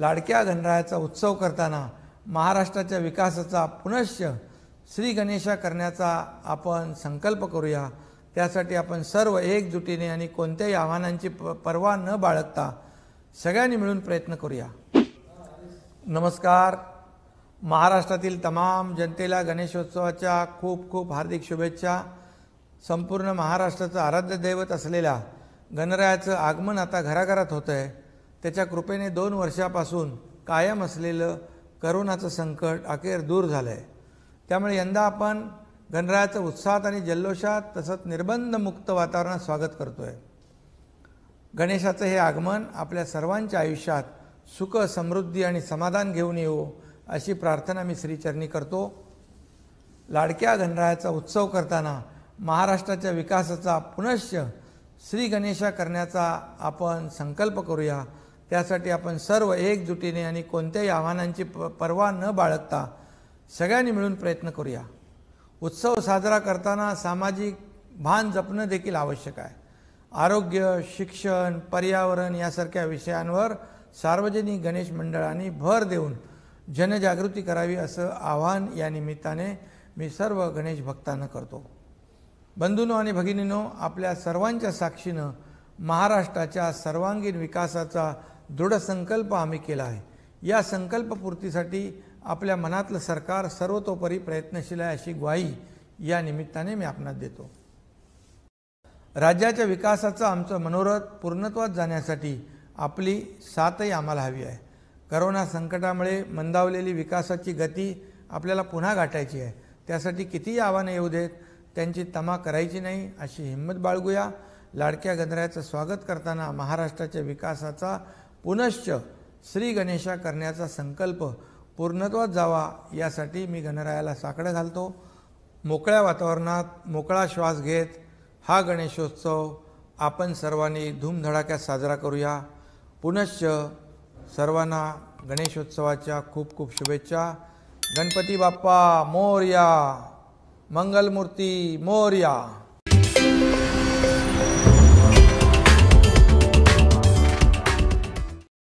लाडक्या गणरायाचा उत्सव करताना महाराष्ट्राच्या विकासाचा पुनश्च श्री गणेशा करण्याचा आपण संकल्प करूया त्यासाठी आपण सर्व एकजुटीने आणि कोणत्याही आव्हानांची प पर्वा न बाळगता सगळ्यांनी मिळून प्रयत्न करूया नमस्कार महाराष्ट्रातील तमाम जनतेला गणेशोत्सवाच्या खूप खूप हार्दिक शुभेच्छा संपूर्ण महाराष्ट्राचं आराध्य दैवत असलेल्या गणरायाचं आगमन आता घराघरात होतं आहे त्याच्या कृपेने दोन वर्षापासून कायम असलेलं करोनाचं संकट अखेर दूर झालं आहे त्यामुळे यंदा आपण गणरायाचं उत्साहात आणि जल्लोषात तसंच निर्बंधमुक्त वातावरणात स्वागत करतो आहे गणेशाचं हे आगमन आपल्या सर्वांच्या आयुष्यात सुख समृद्धी आणि समाधान घेऊन येऊ अशी प्रार्थना मी श्रीचरणी करतो लाडक्या गणरायाचा उत्सव करताना महाराष्ट्राच्या विकासाचा पुनश्च श्री करण्याचा आपण संकल्प करूया त्यासाठी आपण सर्व एकजुटीने आणि कोणत्याही आव्हानांची प पर्वा न बाळगता सगळ्यांनी मिळून प्रयत्न करूया उत्सव साजरा करताना सामाजिक भान जपणं देखील आवश्यक आहे आरोग्य शिक्षण पर्यावरण यासारख्या विषयांवर सार्वजनिक गणेश मंडळांनी भर देऊन जनजागृती करावी असं आव्हान या निमित्ताने मी सर्व गणेश भक्तांना करतो बंधूनो आणि भगिनीनो आपल्या सर्वांच्या साक्षीनं महाराष्ट्राच्या सर्वांगीण विकासाचा दृढ संकल्प आम्ही केला आहे या संकल्पपूर्तीसाठी आपल्या मनातलं सरकार सर्वतोपरी प्रयत्नशील आहे अशी ग्वाही या निमित्ताने मी आपणात देतो राज्याच्या विकासाचं आमचं मनोरथ पूर्णत्वात जाण्यासाठी आपली साथही आम्हाला हवी आहे करोना संकटामुळे मंदावलेली विकासाची गती आपल्याला पुन्हा गाठायची आहे त्यासाठी कितीही आव्हानं येऊ देत त्यांची तमा करायची नाही अशी हिंमत बाळगूया लाडक्या गंधऱ्याचं स्वागत करताना महाराष्ट्राच्या विकासाचा पुनश्च श्री गणेशा करण्याचा संकल्प पूर्णत्वात जावा यासाठी मी गणरायाला साकडं घालतो मोकळ्या वातावरणात मोकळा श्वास घेत हा गणेशोत्सव आपण सर्वांनी धूमधडाक्यात साजरा करूया पुनश्च सर्वांना गणेशोत्सवाच्या खूप खूप शुभेच्छा गणपती बाप्पा मोर्या मंगलमूर्ती मोर्या